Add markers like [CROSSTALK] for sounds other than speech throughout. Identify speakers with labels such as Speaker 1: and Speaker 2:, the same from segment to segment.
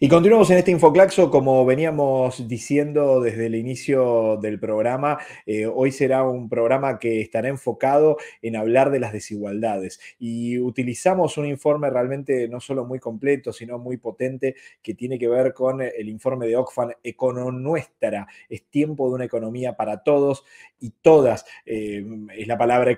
Speaker 1: Y continuamos en este Infoclaxo, como veníamos diciendo desde el inicio del programa, eh, hoy será un programa que estará enfocado en hablar de las desigualdades. Y utilizamos un informe realmente no solo muy completo, sino muy potente, que tiene que ver con el informe de Oxfam, Econonuestra, es tiempo de una economía para todos y todas, eh, es la palabra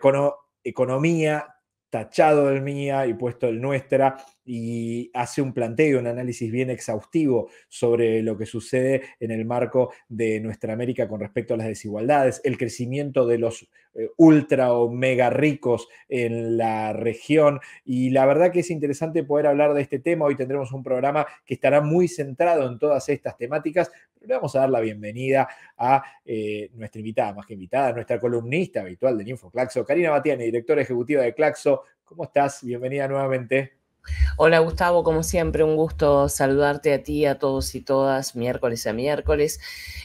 Speaker 1: economía tachado el mía y puesto el nuestra y hace un planteo, un análisis bien exhaustivo sobre lo que sucede en el marco de nuestra América con respecto a las desigualdades, el crecimiento de los eh, ultra o mega ricos en la región. Y la verdad que es interesante poder hablar de este tema. Hoy tendremos un programa que estará muy centrado en todas estas temáticas. Pero le vamos a dar la bienvenida a eh, nuestra invitada, más que invitada, nuestra columnista habitual del InfoClaxo, Karina Batiani, directora ejecutiva de Claxo. ¿Cómo estás? Bienvenida nuevamente. Hola Gustavo, como siempre, un
Speaker 2: gusto saludarte a ti, a todos y todas, miércoles a miércoles,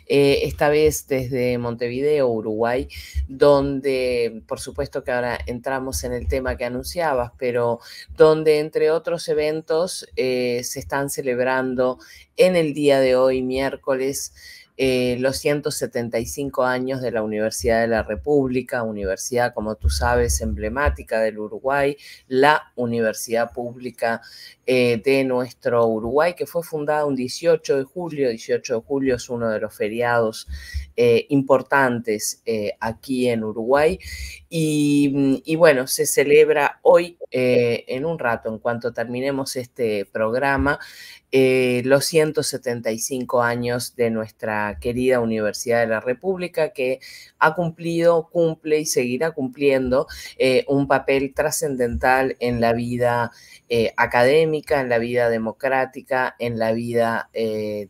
Speaker 2: eh, esta vez desde Montevideo, Uruguay, donde por supuesto que ahora entramos en el tema que anunciabas, pero donde entre otros eventos eh, se están celebrando en el día de hoy, miércoles, eh, los 175 años de la Universidad de la República, universidad, como tú sabes, emblemática del Uruguay, la universidad pública eh, de nuestro Uruguay, que fue fundada un 18 de julio. 18 de julio es uno de los feriados eh, importantes aquí en Uruguay Mm, y, bueno, se celebra hoy, eh, en un rato, en cuanto terminemos este programa, eh, los 175 años de nuestra querida Universidad de la República, que ha cumplido, cumple y seguirá cumpliendo eh, un papel trascendental en la vida académica, en la vida democrática, en la vida de,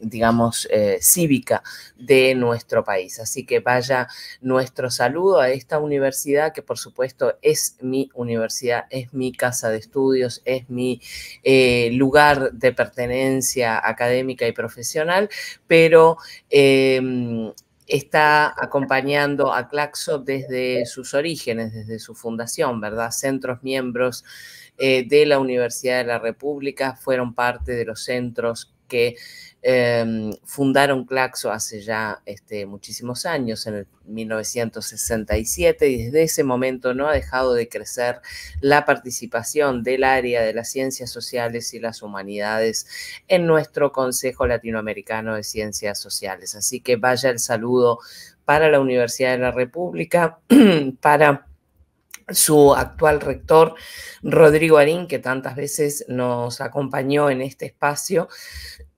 Speaker 2: digamos, cívica de nuestro país. Así que vaya nuestro saludo a esta universidad que por supuesto es mi universidad, es mi casa de estudios, es mi eh, lugar de pertenencia académica y profesional, pero em, está acompañando a Claxo desde sus orígenes, desde su fundación, ¿verdad? Centros miembros eh, de la Universidad de la República fueron parte de los centros que Em, fundaron Claxo hace ya este, muchísimos años, en 1967, y desde ese momento no ha dejado de crecer la participación del área de las ciencias sociales y las humanidades en nuestro Consejo Latinoamericano de Ciencias Sociales. Así que vaya el saludo para la Universidad de la República, [CLEARS THROAT] para su actual rector, Rodrigo Arín, que tantas veces nos acompañó en este espacio,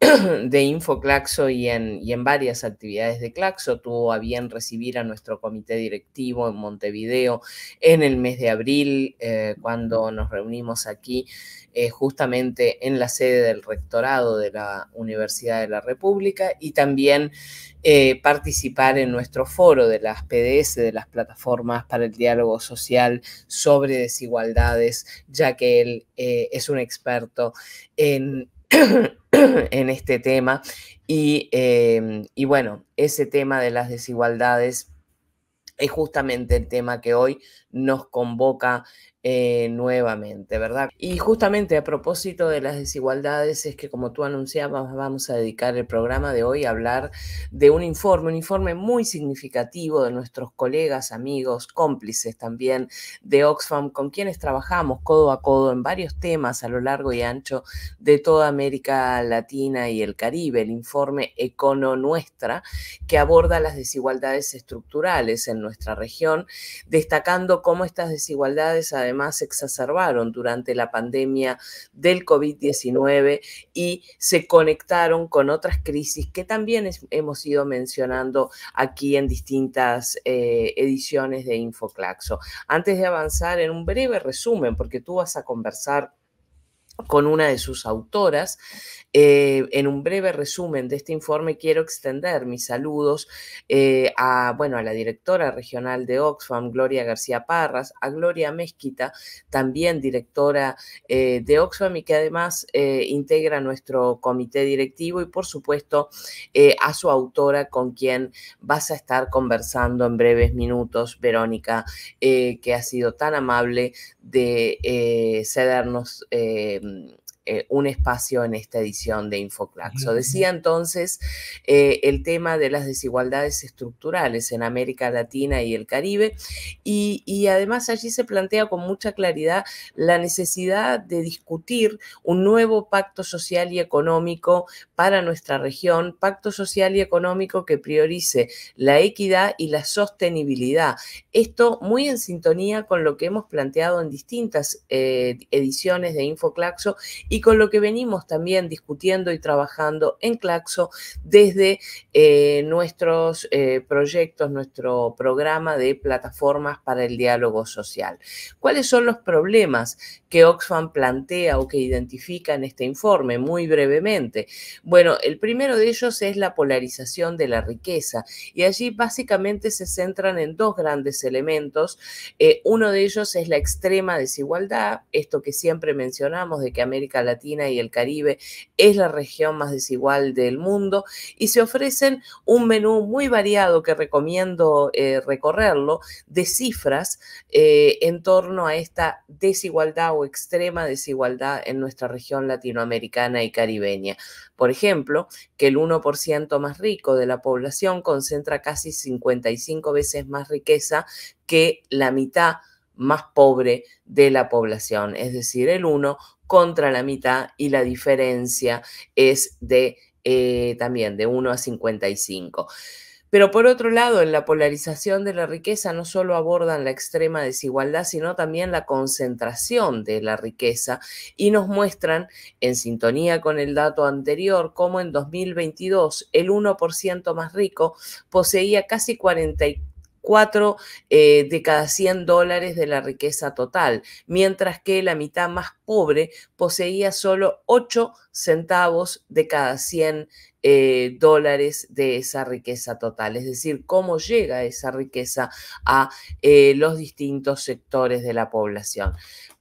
Speaker 2: [CLEARS THROAT] de InfoClaxo y en, en varias actividades de Claxo. Tuvo a bien recibir a nuestro comité directivo en Montevideo en el mes de abril, eh, cuando nos reunimos aquí eh, justamente en la sede del rectorado de la Universidad de la República y también eh, participar en nuestro foro de las PDS, de las plataformas para el diálogo social sobre desigualdades, ya que él es un experto en [COUGHS] en este tema. Eh, y, bueno, ese tema de las desigualdades es justamente el tema que hoy nos convoca eh, nuevamente, ¿verdad? Y justamente a propósito de las desigualdades, es que como tú anunciabas, vamos a dedicar el programa de hoy a hablar de un informe, un informe muy significativo de nuestros colegas, amigos, cómplices también de Oxfam, con quienes trabajamos codo a codo en varios temas a lo largo y ancho de toda América Latina y el Caribe, el informe Econo Nuestra, que aborda las desigualdades estructurales en nuestra región, destacando cómo estas desigualdades, además se exacerbaron durante la pandemia del COVID-19 y se conectaron con otras crisis que también hemos ido mencionando aquí en distintas eh, ediciones de InfoClaxo. Antes de avanzar en un breve resumen, porque tú vas a conversar con una de sus autoras. Eh, en un breve resumen de este informe quiero extender mis saludos eh, a, bueno, a la directora regional de Oxfam, Gloria García Parras, a Gloria Mezquita, también directora eh, de Oxfam y que además integra nuestro comité directivo y por supuesto a su autora con quien vas a estar conversando en breves minutos, Verónica, que ha sido tan amable de cedernos um, Eh, un espacio en esta edición de Infoclaxo. Decía entonces eh, el tema de las desigualdades estructurales en América Latina y el Caribe y, además allí se plantea con mucha claridad la necesidad de discutir un nuevo pacto social y económico para nuestra región, pacto social y económico que priorice la equidad y la sostenibilidad. Esto muy en sintonía con lo que hemos planteado en distintas eh, ediciones de Infoclaxo y y con lo que venimos también discutiendo y trabajando en Claxo desde eh, nuestros eh, proyectos, nuestro programa de plataformas para el diálogo social. ¿Cuáles son los problemas que Oxfam plantea o que identifica en este informe, muy brevemente. Bueno, el primero de ellos es la polarización de la riqueza y allí básicamente se centran en dos grandes elementos. Eh, uno de ellos es la extrema desigualdad, esto que siempre mencionamos de que América Latina y el Caribe es la región más desigual del mundo y se ofrecen un menú muy variado que recomiendo eh, recorrerlo de cifras eh, en torno a esta desigualdad extrema desigualdad en nuestra región latinoamericana y caribeña. Por ejemplo, que el 1% más rico de la población concentra casi 55 veces más riqueza que la mitad más pobre de la población, es decir, el 1 contra la mitad y la diferencia es de eh, también de 1 a 55. Pero por otro lado, en la polarización de la riqueza no solo abordan la extrema desigualdad, sino también la concentración de la riqueza y nos muestran, en sintonía con el dato anterior, cómo en 2022 el 1% más rico poseía casi 40 4 eh, de cada 100 dólares de la riqueza total, mientras que la mitad más pobre poseía solo 8 centavos de cada 100 eh, dólares de esa riqueza total, es decir, cómo llega esa riqueza a eh, los distintos sectores de la población.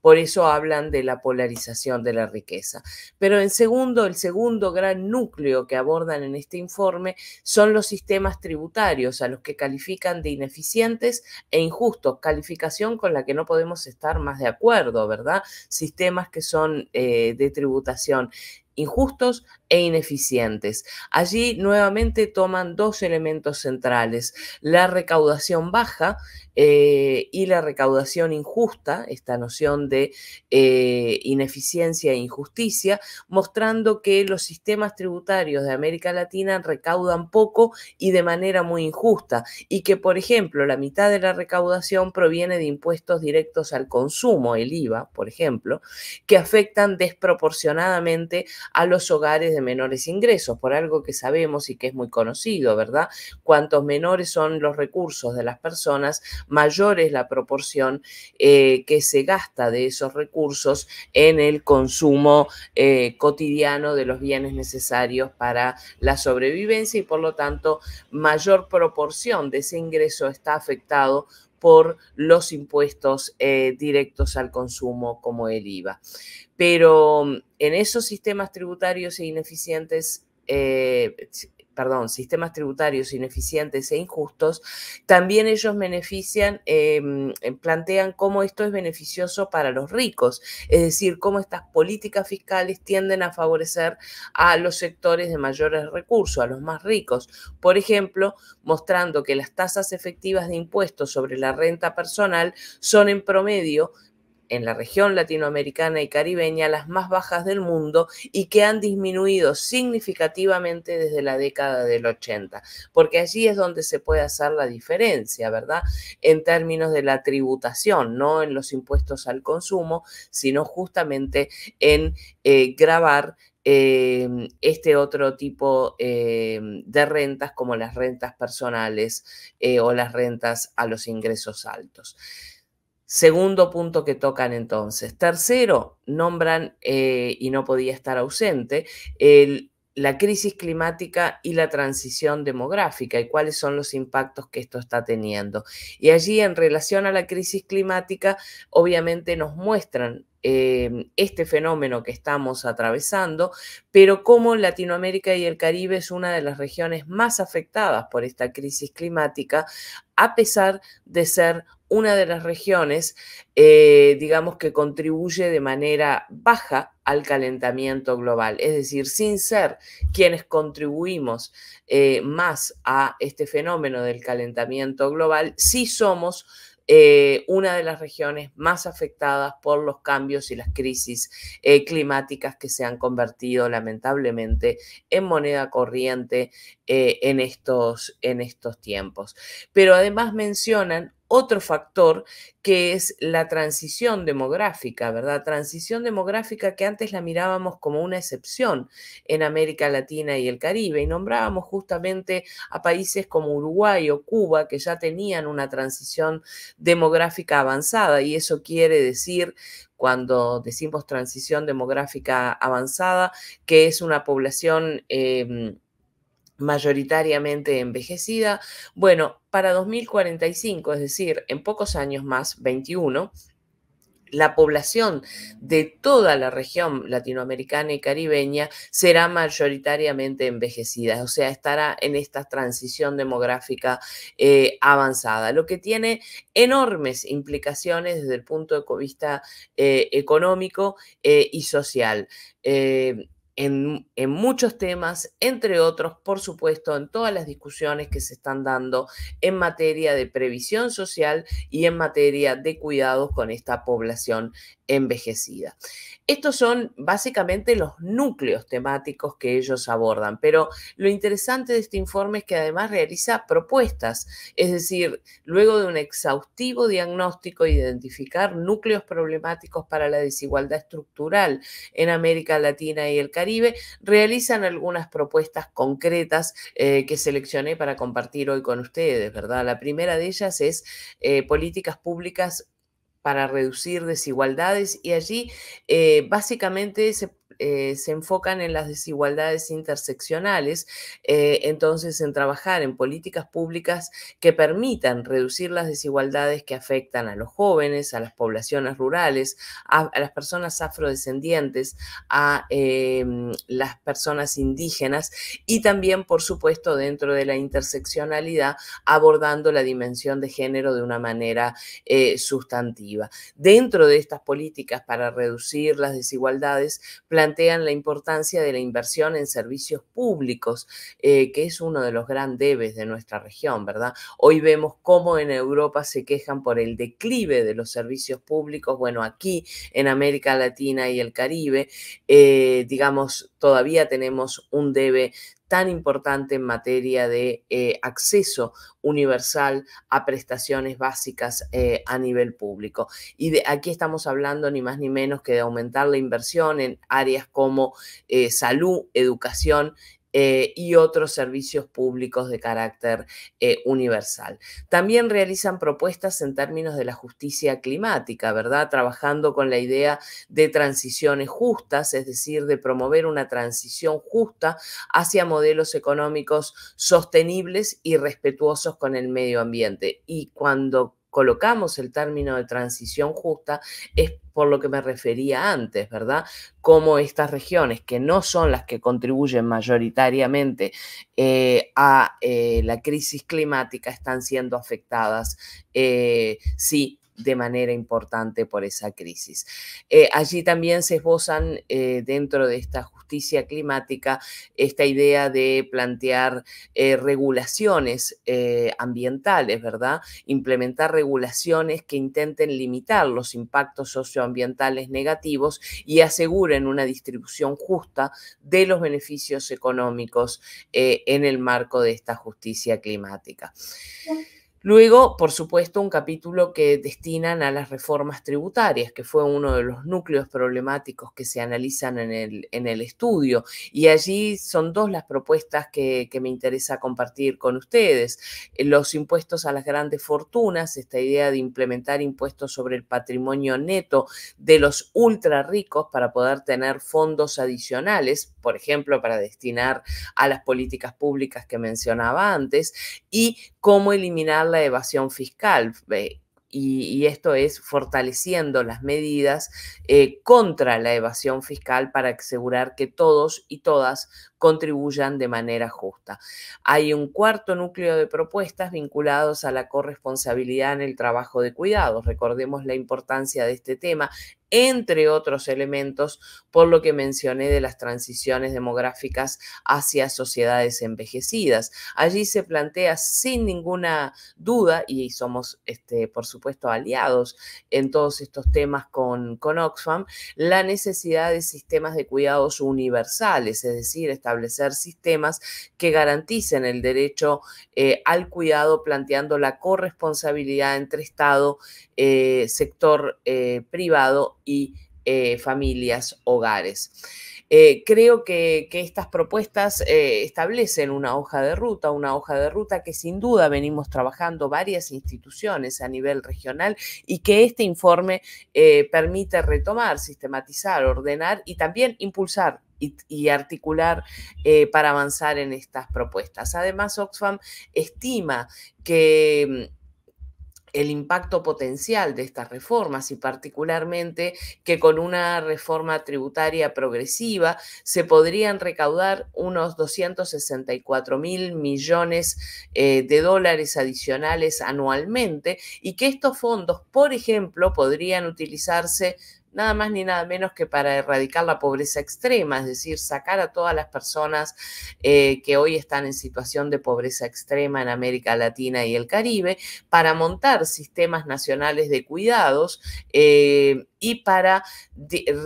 Speaker 2: Por eso hablan de la polarización de la riqueza. Pero en segundo, el segundo gran núcleo que abordan en este informe son los sistemas tributarios, a los que califican de ineficientes e injustos, calificación con la que no podemos estar más de acuerdo, ¿verdad? Sistemas que son eh, de tributación injustos e ineficientes. Allí nuevamente toman dos elementos centrales, la recaudación baja eh, y la recaudación injusta, esta noción de eh, ineficiencia e injusticia, mostrando que los sistemas tributarios de América Latina recaudan poco y de manera muy injusta, y que, por ejemplo, la mitad de la recaudación proviene de impuestos directos al consumo, el IVA, por ejemplo, que afectan desproporcionadamente a los hogares menores ingresos, por algo que sabemos y que es muy conocido, ¿verdad? Cuantos menores son los recursos de las personas, mayor es la proporción eh, que se gasta de esos recursos en el consumo eh, cotidiano de los bienes necesarios para la sobrevivencia y por lo tanto mayor proporción de ese ingreso está afectado por los impuestos eh, directos al consumo como el IVA. Pero mm, en esos sistemas tributarios e ineficientes eh, perdón, sistemas tributarios ineficientes e injustos, también ellos benefician, em, em, plantean cómo esto es beneficioso para los ricos, es decir, cómo estas políticas fiscales tienden a favorecer a los sectores de mayores recursos, a los más ricos. Por ejemplo, mostrando que las tasas efectivas de impuestos sobre la renta personal son en promedio en la región latinoamericana y caribeña las más bajas del mundo y que han disminuido significativamente desde la década del 80, porque allí es donde se puede hacer la diferencia, ¿verdad? En términos de la tributación, no en los impuestos al consumo, sino justamente en eh, grabar em, este otro tipo em, de rentas como las rentas personales eh, o las rentas a los ingresos altos. Segundo punto que tocan entonces. Tercero, nombran, eh, y no podía estar ausente, el, la crisis climática y la transición demográfica y cuáles son los impactos que esto está teniendo. Y allí en relación a la crisis climática, obviamente nos muestran eh, este fenómeno que estamos atravesando, pero cómo Latinoamérica y el Caribe es una de las regiones más afectadas por esta crisis climática, a pesar de ser una de las regiones, eh, digamos, que contribuye de manera baja al calentamiento global. Es decir, sin ser quienes contribuimos eh, más a este fenómeno del calentamiento global, sí somos eh, una de las regiones más afectadas por los cambios y las crisis climáticas que se han convertido lamentablemente en moneda corriente en, estos, en estos tiempos. Pero además mencionan otro factor que es la transición demográfica, ¿verdad? Transición demográfica que antes la mirábamos como una excepción en América Latina y el Caribe y nombrábamos justamente a países como Uruguay o Cuba que ya tenían una transición demográfica avanzada y eso quiere decir cuando decimos transición demográfica avanzada, que es una población em, mayoritariamente envejecida. Bueno, para 2045, es decir, en pocos años más, 21, la población de toda la región latinoamericana y caribeña será mayoritariamente envejecida, o sea, estará en esta transición demográfica eh, avanzada, lo que tiene enormes implicaciones desde el punto de vista eh, económico eh, y social en, muchos temas, entre otros, por supuesto, en todas las discusiones que se están dando en materia de previsión social y en materia de cuidados con esta población envejecida. Estos son básicamente los núcleos temáticos que ellos abordan, pero lo interesante de este informe es que además realiza propuestas, es decir, luego de un exhaustivo diagnóstico, identificar núcleos problemáticos para la desigualdad estructural en América Latina y el Caribe, realizan algunas propuestas concretas eh, que seleccioné para compartir hoy con ustedes, ¿verdad? La primera de ellas es eh, políticas públicas para reducir desigualdades y allí eh, básicamente se eh, se enfocan en las desigualdades interseccionales, eh, entonces en trabajar en políticas públicas que permitan reducir las desigualdades que afectan a los jóvenes, a las poblaciones rurales, a, las personas afrodescendientes, a em, las personas indígenas y también, por supuesto, dentro de la interseccionalidad, abordando la dimensión de género de una manera eh, sustantiva. Dentro de estas políticas para reducir las desigualdades, planteamos plantean la importancia de la inversión en servicios públicos, eh, que es uno de los grandes debes de nuestra región, ¿verdad? Hoy vemos cómo en Europa se quejan por el declive de los servicios públicos. Bueno, aquí en América Latina y el Caribe, eh, digamos, todavía tenemos un debe tan importante en materia de eh, acceso universal a prestaciones básicas eh, a nivel público. Y de, aquí estamos hablando ni más ni menos que de aumentar la inversión en áreas como eh, salud, educación eh, y otros servicios públicos de carácter eh, universal. También realizan propuestas en términos de la justicia climática, ¿verdad? Trabajando con la idea de transiciones justas, es decir, de promover una transición justa hacia modelos económicos sostenibles y respetuosos con el medio ambiente. Y cuando colocamos el término de transición justa es por lo que me refería antes, ¿verdad? Como estas regiones que no son las que contribuyen mayoritariamente eh, a eh, la crisis climática están siendo afectadas, eh, sí, de manera importante por esa crisis. Eh, allí también se esbozan eh, dentro de esta justicia climática esta idea de plantear eh, regulaciones ambientales, ¿verdad? Implementar regulaciones que intenten limitar los impactos socioambientales negativos y aseguren una distribución justa de los beneficios económicos en el marco de esta justicia climática. Luego, por supuesto, un capítulo que destinan a las reformas tributarias, que fue uno de los núcleos problemáticos que se analizan en el, en el estudio. Y allí son dos las propuestas que, que me interesa compartir con ustedes. Eh, los impuestos a las grandes fortunas, esta idea de implementar impuestos sobre el patrimonio neto de los ultra ricos para poder tener fondos adicionales, por ejemplo, para destinar a las políticas públicas que mencionaba antes, y cómo eliminar evasión fiscal. Eh, y, esto es fortaleciendo las medidas eh, contra la evasión fiscal para asegurar que todos y todas contribuyan de manera justa. Hay un cuarto núcleo de propuestas vinculados a la corresponsabilidad en el trabajo de cuidados. Recordemos la importancia de este tema entre otros elementos, por lo que mencioné de las transiciones demográficas hacia sociedades envejecidas. Allí se plantea sin ninguna duda, y somos, este, por supuesto, aliados en todos estos temas con, con Oxfam, la necesidad de sistemas de cuidados universales, es decir, establecer sistemas que garanticen el derecho eh, al cuidado, planteando la corresponsabilidad entre Estado, eh, sector eh, privado y familias, hogares. Eh, creo que, estas propuestas eh, establecen una hoja de ruta, una hoja de ruta que sin duda venimos trabajando varias instituciones a nivel regional y que este informe eh, permite retomar, sistematizar, ordenar y también impulsar y, articular para avanzar en estas propuestas. Además, Oxfam estima que mm, el impacto potencial de estas reformas y particularmente que con una reforma tributaria progresiva se podrían recaudar unos 264 mil millones eh, de dólares adicionales anualmente y que estos fondos, por ejemplo, podrían utilizarse nada más ni nada menos que para erradicar la pobreza extrema, es decir, sacar a todas las personas eh, que hoy están en situación de pobreza extrema en América Latina y el Caribe, para montar sistemas nacionales de cuidados. Eh, y para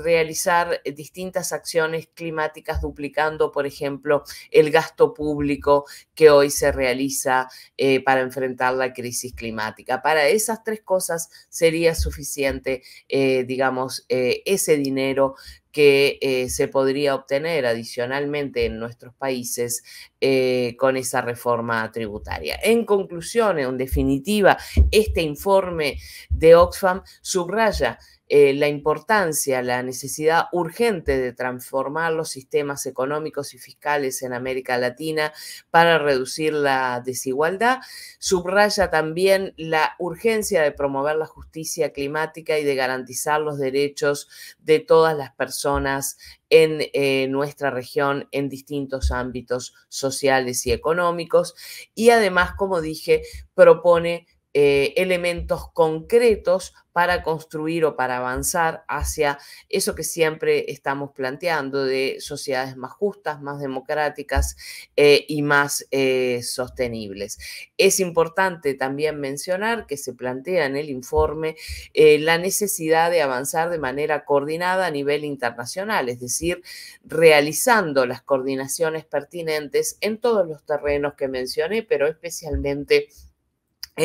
Speaker 2: realizar distintas acciones climáticas, duplicando, por ejemplo, el gasto público que hoy se realiza eh, para enfrentar la crisis climática. Para esas tres cosas sería suficiente, digamos, eh, ese dinero que eh, se podría obtener adicionalmente en nuestros países eh, con esa reforma tributaria. En conclusión, en definitiva, este informe de Oxfam subraya eh, la importancia, la necesidad urgente de transformar los sistemas económicos y fiscales en América Latina para reducir la desigualdad. Subraya también la urgencia de promover la justicia climática y de garantizar los derechos de todas las personas en eh, nuestra región en distintos ámbitos sociales y económicos. Y además, como dije, propone eh, elementos concretos para construir o para avanzar hacia eso que siempre estamos planteando de sociedades más justas, más democráticas eh, y más eh, sostenibles. Es importante también mencionar que se plantea en el informe la necesidad de avanzar de manera coordinada a nivel internacional, es decir, realizando las coordinaciones pertinentes en todos los terrenos que mencioné, pero especialmente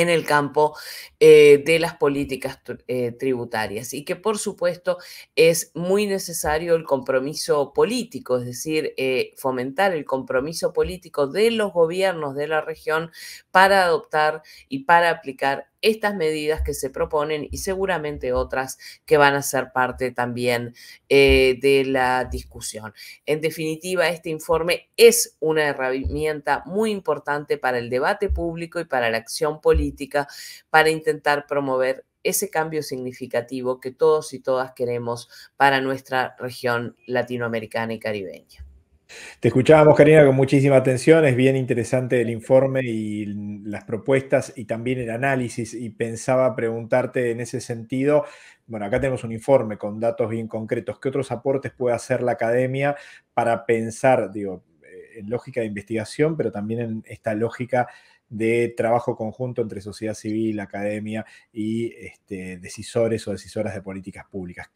Speaker 2: en el campo eh, de las políticas eh, tributarias y que por supuesto es muy necesario el compromiso político, es decir, eh, fomentar el compromiso político de los gobiernos de la región para adoptar y para aplicar estas medidas que se proponen y seguramente otras que van a ser parte también eh, de la discusión. En definitiva, este informe es una herramienta muy importante para el debate público y para la acción política para intentar promover ese cambio significativo que todos y todas queremos para nuestra región latinoamericana y caribeña.
Speaker 1: Te escuchábamos, Karina, con muchísima atención. Es bien interesante el informe y las propuestas y también el análisis. Y pensaba preguntarte en ese sentido, bueno, acá tenemos un informe con datos bien concretos. ¿Qué otros aportes puede hacer la academia para pensar, digo, eh, en lógica de investigación, pero también en esta lógica de trabajo conjunto entre sociedad civil, academia y este, decisores o decisoras de políticas públicas.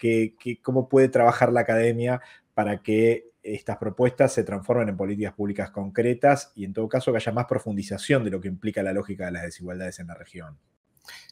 Speaker 1: cómo puede trabajar la academia para que estas propuestas se transformen en políticas públicas concretas y en todo caso que haya más profundización de lo que implica la lógica de las desigualdades en la región.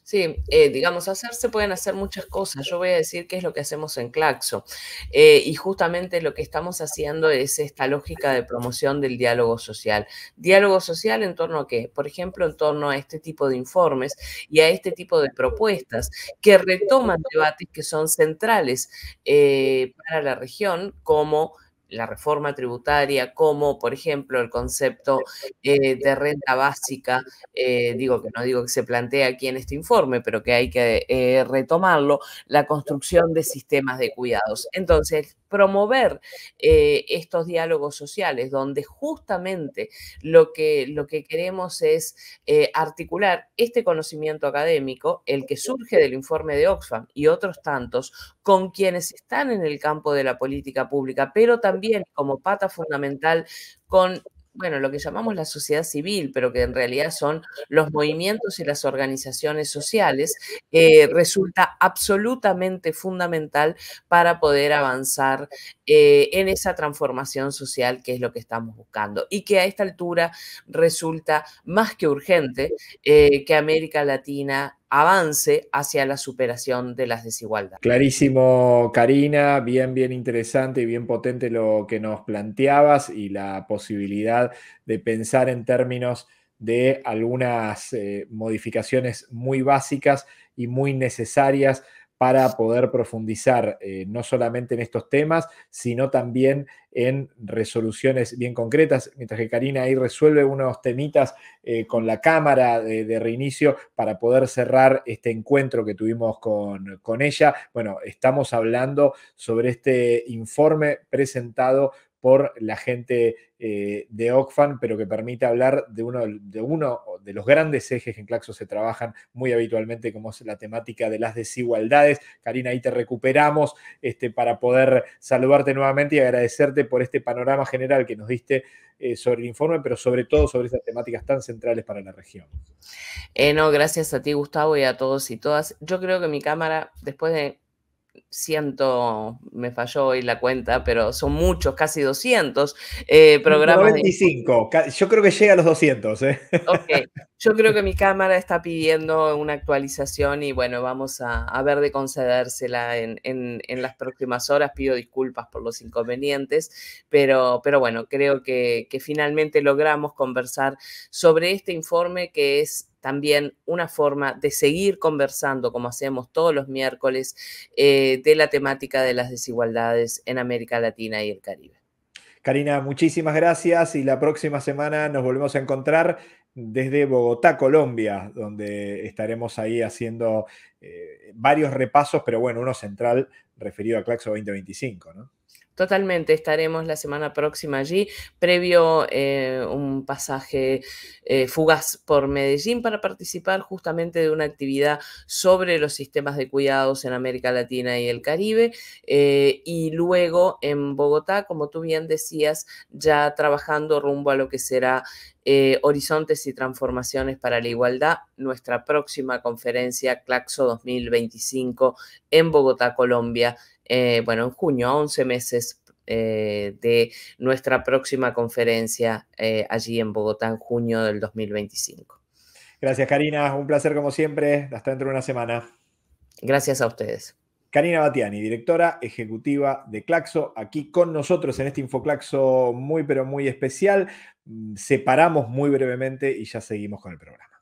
Speaker 2: Sí, eh, digamos, hacerse pueden hacer muchas cosas. Yo voy a decir qué es lo que hacemos en Claxo. Eh, y justamente lo que estamos haciendo es esta lógica de promoción del diálogo social. Diálogo social en torno a qué? Por ejemplo, en torno a este tipo de informes y a este tipo de propuestas que retoman debates que son centrales eh, para la región, como la reforma tributaria, como por ejemplo el concepto eh, de renta básica, eh, digo que no digo que se plantea aquí en este informe, pero que hay que eh, retomarlo, la construcción de sistemas de cuidados. Entonces, promover eh, estos diálogos sociales, donde justamente lo que, lo que queremos es eh, articular este conocimiento académico, el que surge del informe de Oxfam y otros tantos, con quienes están en el campo de la política pública, pero también como pata fundamental con bueno, lo que llamamos la sociedad civil, pero que en realidad son los movimientos y las organizaciones sociales, eh, resulta absolutamente fundamental para poder avanzar eh, en esa transformación social que es lo que estamos buscando y que a esta altura resulta más que urgente eh, que América Latina avance hacia la superación de las desigualdades.
Speaker 1: Clarísimo, Karina, bien, bien interesante y bien potente lo que nos planteabas y la posibilidad de pensar en términos de algunas eh, modificaciones muy básicas y muy necesarias para poder profundizar eh, no solamente en estos temas, sino también en resoluciones bien concretas, mientras que Karina ahí resuelve unos temitas eh, con la cámara de, reinicio para poder cerrar este encuentro que tuvimos con, con ella. Bueno, estamos hablando sobre este informe presentado por la gente eh, de Oxfam, pero que permite hablar de uno, de los grandes ejes que en Claxo se trabajan muy habitualmente, como es la temática de las desigualdades. Karina, ahí te recuperamos este, para poder saludarte nuevamente y agradecerte por este panorama general que nos diste eh, sobre el informe, pero sobre todo sobre estas temáticas tan centrales para la región.
Speaker 2: Eh, no, gracias a ti, Gustavo, y a todos y todas. Yo creo que mi cámara, después de Siento, me falló hoy la cuenta, pero son muchos, casi 200 eh, programas.
Speaker 1: yo creo que llega a los 200. ¿eh?
Speaker 2: [LAUGHS] Yo creo que mi cámara está pidiendo una actualización y bueno, vamos a, ver de concedérsela en, en, las próximas horas. Pido disculpas por los inconvenientes, pero, pero bueno, creo que, finalmente logramos conversar sobre este informe que es también una forma de seguir conversando, como hacemos todos los miércoles, eh, de la temática de las desigualdades en América Latina y el Caribe.
Speaker 1: Karina, muchísimas gracias y la próxima semana nos volvemos a encontrar desde Bogotá, Colombia, donde estaremos ahí haciendo eh, varios repasos, pero bueno, uno central referido a Claxo 2025, ¿no?
Speaker 2: Totalmente, estaremos la semana próxima allí, previo eh, un pasaje eh, fugaz por Medellín para participar justamente de una actividad sobre los sistemas de cuidados en América Latina y el Caribe. Eh, y luego en Bogotá, como tú bien decías, ya trabajando rumbo a lo que será Horizontes y Transformaciones para la Igualdad, nuestra próxima conferencia, Claxo 2025, en Bogotá, Colombia, eh, bueno, en junio, a 11 meses eh, de nuestra próxima conferencia eh, allí en Bogotá en junio del 2025.
Speaker 1: Gracias, Karina. Un placer como siempre. Hasta dentro de una semana. Gracias a ustedes. Karina Batiani, directora ejecutiva de Claxo, aquí con nosotros en este InfoClaxo muy, pero muy especial. Mm, separamos muy brevemente y ya seguimos con el programa.